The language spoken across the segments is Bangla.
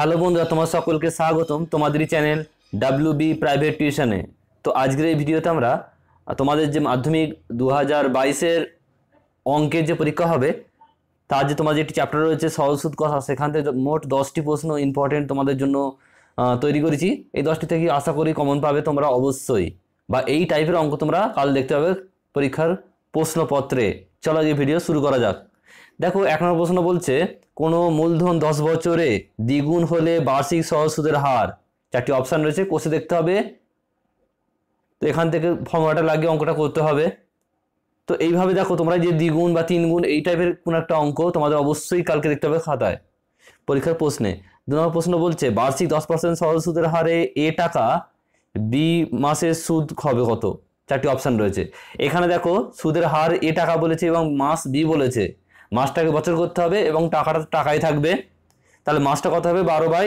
হ্যালো বন্ধুরা তোমার সকলকে স্বাগতম তোমাদেরই চ্যানেল ডাব্লিউ বি প্রাইভেট টিউশানে তো আজকের এই ভিডিওতে আমরা তোমাদের যে মাধ্যমিক দু হাজার বাইশের অঙ্কের যে পরীক্ষা হবে তার যে তোমার যে একটি চ্যাপ্টার রয়েছে সহসুদ কথা সেখান থেকে মোট দশটি প্রশ্ন ইম্পর্টেন্ট তোমাদের জন্য তৈরি করেছি এই দশটি থেকে আশা করি কমন পাবে তোমরা অবশ্যই বা এই টাইপের অঙ্ক তোমরা কাল দেখতে পাবে পরীক্ষার প্রশ্নপত্রে চলো এই ভিডিও শুরু করা যাক দেখো এক নম্বর প্রশ্ন বলছে কোনো মূলধন দশ বছরে দ্বিগুণ হলে বার্ষিক সহজ সুদের হার চারটি অপশান রয়েছে কষে দেখতে হবে তো এখান থেকে ফর্মুলাটা লাগিয়ে অঙ্কটা করতে হবে তো এইভাবে দেখো তোমরা যে দ্বিগুণ বা তিন গুণ এই টাইপের কোনো একটা অঙ্ক তোমাদের অবশ্যই কালকে দেখতে হবে খাতায় পরীক্ষার প্রশ্নে দু নম্বর প্রশ্ন বলছে বার্ষিক দশ পার্সেন্ট সহজ সুদের হারে এ টাকা বি মাসের সুদ হবে কত চারটি অপশান রয়েছে এখানে দেখো সুদের হার এ টাকা বলেছে এবং মাস বি বলেছে মাসটাকে বছর করতে হবে এবং টাকাটা টাকাই থাকবে তাহলে মাসটা কত হবে বারো বাই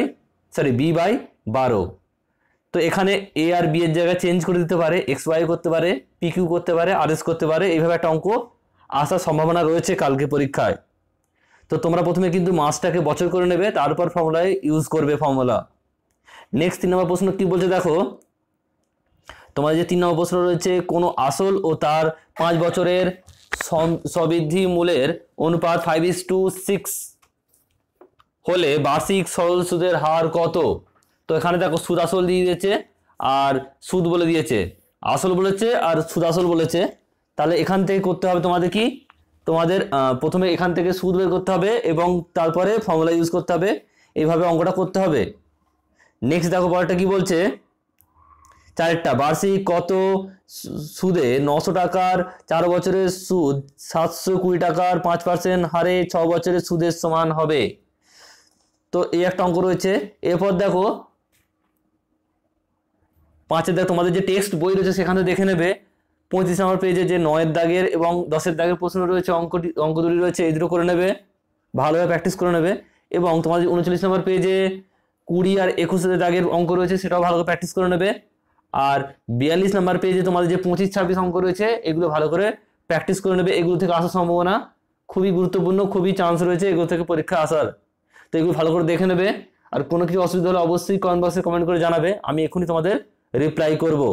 সরি বি বাই বারো তো এখানে এ আর বি এর জায়গায় চেঞ্জ করে দিতে পারে এক্স ওয়াই করতে পারে পি কিউ করতে পারে আর এস করতে পারে এইভাবে একটা অঙ্ক আসার সম্ভাবনা রয়েছে কালকে পরীক্ষায় তো তোমরা প্রথমে কিন্তু মাসটাকে বছর করে নেবে তারপর ফর্মুলায় ইউজ করবে ফর্মুলা নেক্সট তিন নম্বর প্রশ্ন কি বলছে দেখো তোমার যে তিন নম্বর প্রশ্ন রয়েছে কোনো আসল ও তার পাঁচ বছরের সবৃদ্ধি মূলের অনুপাত ফাইভ ইস টু সিক্স হলে বার্ষিক সরল সুদের হার কত তো এখানে দেখো সুদ আসল দিয়ে দিয়েছে আর সুদ বলে দিয়েছে আসল বলেছে আর সুদ আসল বলেছে তাহলে এখান থেকে করতে হবে তোমাদের কি তোমাদের প্রথমে এখান থেকে সুদ বের করতে হবে এবং তারপরে ফর্মুলা ইউজ করতে হবে এইভাবে অঙ্কটা করতে হবে নেক্সট দেখো পরেরটা কি বলছে চারটা বার্ষিক কত সুদে নশো টাকার চার বছরের সুদ সাতশো কুড়ি টাকার পাঁচ পার্সেন্ট হারে ছ বছরের সুদের সমান হবে তো এই একটা অঙ্ক রয়েছে এরপর দেখো পাঁচের দাগ তোমাদের যে টেক্সট বই রয়েছে সেখানে দেখে নেবে পঁচিশ নম্বর পেজে যে নয়ের দাগের এবং দশের দাগের প্রশ্ন রয়েছে অঙ্কটি অঙ্ক দুটি রয়েছে এই দুটো করে নেবে ভালোভাবে প্র্যাকটিস করে নেবে এবং তোমাদের উনচল্লিশ নম্বর পেজে কুড়ি আর একুশের দাগের অঙ্ক রয়েছে সেটাও ভালোভাবে প্র্যাকটিস করে নেবে আর বিয়াল্লিশ নাম্বার পেজে তোমাদের যে পঁচিশ ছাব্বিশ অঙ্ক রয়েছে এগুলো ভালো করে প্র্যাকটিস করে নেবে এগুলো থেকে আসার সম্ভাবনা খুবই গুরুত্বপূর্ণ খুবই চান্স রয়েছে এগুলো থেকে পরীক্ষা আসার তো এগুলো ভালো করে দেখে নেবে আর কোনো কিছু অসুবিধা হলে অবশ্যই কমেন্ট বক্সে কমেন্ট করে জানাবে আমি এখনই তোমাদের রিপ্লাই করবো